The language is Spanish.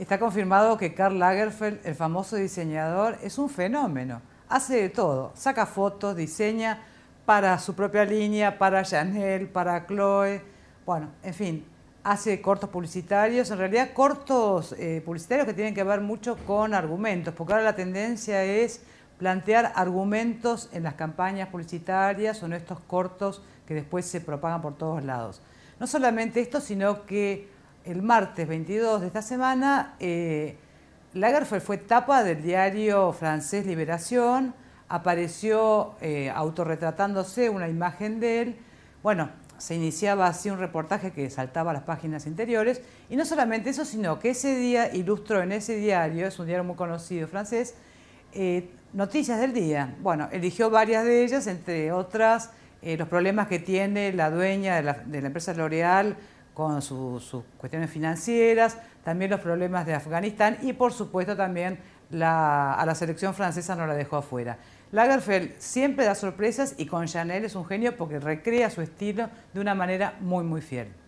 Está confirmado que Karl Lagerfeld, el famoso diseñador, es un fenómeno. Hace de todo, saca fotos, diseña para su propia línea, para Chanel, para Chloe, bueno, en fin, hace cortos publicitarios, en realidad cortos eh, publicitarios que tienen que ver mucho con argumentos, porque ahora la tendencia es plantear argumentos en las campañas publicitarias o en estos cortos que después se propagan por todos lados. No solamente esto, sino que el martes 22 de esta semana, eh, Lagerfeld fue tapa del diario francés Liberación, apareció eh, autorretratándose una imagen de él. Bueno, se iniciaba así un reportaje que saltaba las páginas interiores. Y no solamente eso, sino que ese día ilustró en ese diario, es un diario muy conocido francés, eh, noticias del día. Bueno, eligió varias de ellas, entre otras los problemas que tiene la dueña de la, de la empresa L'Oréal, con sus cuestiones financieras, también los problemas de Afganistán y por supuesto también a la selección francesa no la dejó afuera. Lagerfeld siempre da sorpresas y con Chanel es un genio porque recrea su estilo de una manera muy muy fiel.